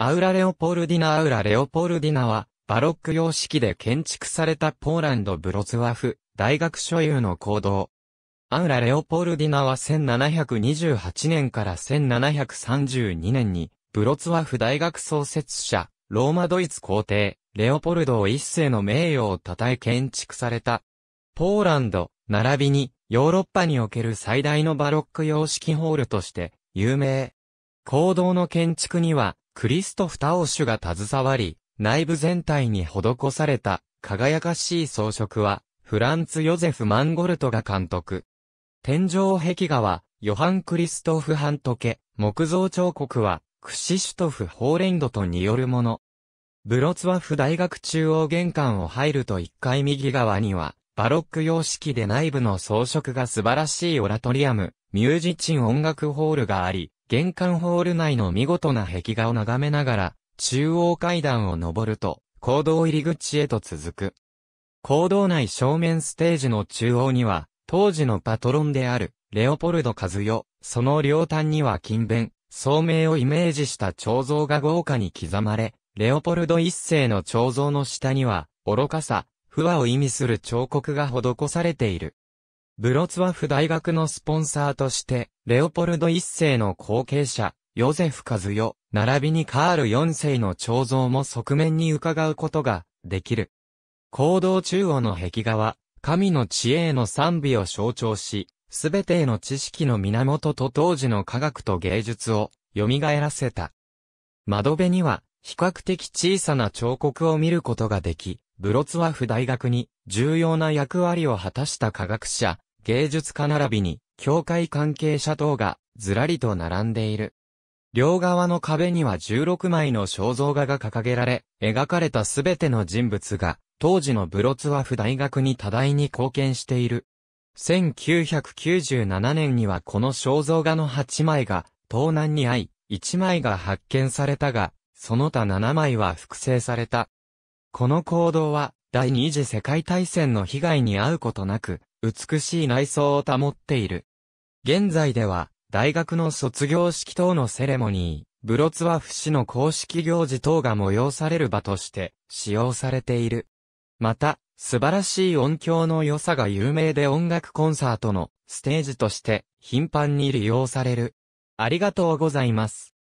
アウラ・レオポルディナ・アウラ・レオポルディナは、バロック様式で建築されたポーランド・ブロツワフ、大学所有の行動。アウラ・レオポルディナは1728年から1732年に、ブロツワフ大学創設者、ローマドイツ皇帝、レオポルドを一世の名誉を称え建築された。ポーランド、並びに、ヨーロッパにおける最大のバロック様式ホールとして、有名。行動の建築には、クリストフ・タオシュが携わり、内部全体に施された輝かしい装飾は、フランツ・ヨゼフ・マンゴルトが監督。天井壁画は、ヨハン・クリストフ・ハントケ、木造彫刻は、クシシュトフ・ホーレンドとによるもの。ブロツワフ大学中央玄関を入ると1階右側には、バロック様式で内部の装飾が素晴らしいオラトリアム、ミュージチン音楽ホールがあり、玄関ホール内の見事な壁画を眺めながら、中央階段を上ると、行動入り口へと続く。行動内正面ステージの中央には、当時のパトロンである、レオポルド和代、その両端には勤勉、聡明をイメージした彫像が豪華に刻まれ、レオポルド一世の彫像の下には、愚かさ、不和を意味する彫刻が施されている。ブロツワフ大学のスポンサーとして、レオポルド一世の後継者、ヨゼフ・カズヨ、並びにカール4世の彫像も側面に伺うことができる。行動中央の壁画は、神の知恵への賛美を象徴し、すべてへの知識の源と当時の科学と芸術を蘇らせた。窓辺には、比較的小さな彫刻を見ることができ、ブロツワフ大学に重要な役割を果たした科学者、芸術家並びに、教会関係者等が、ずらりと並んでいる。両側の壁には16枚の肖像画が掲げられ、描かれたすべての人物が、当時のブロツワフ大学に多大に貢献している。1997年にはこの肖像画の8枚が、盗難に遭い、1枚が発見されたが、その他7枚は複製された。この行動は、第二次世界大戦の被害に遭うことなく、美しい内装を保っている。現在では、大学の卒業式等のセレモニー、ブロツワフ市の公式行事等が催される場として使用されている。また、素晴らしい音響の良さが有名で音楽コンサートのステージとして頻繁に利用される。ありがとうございます。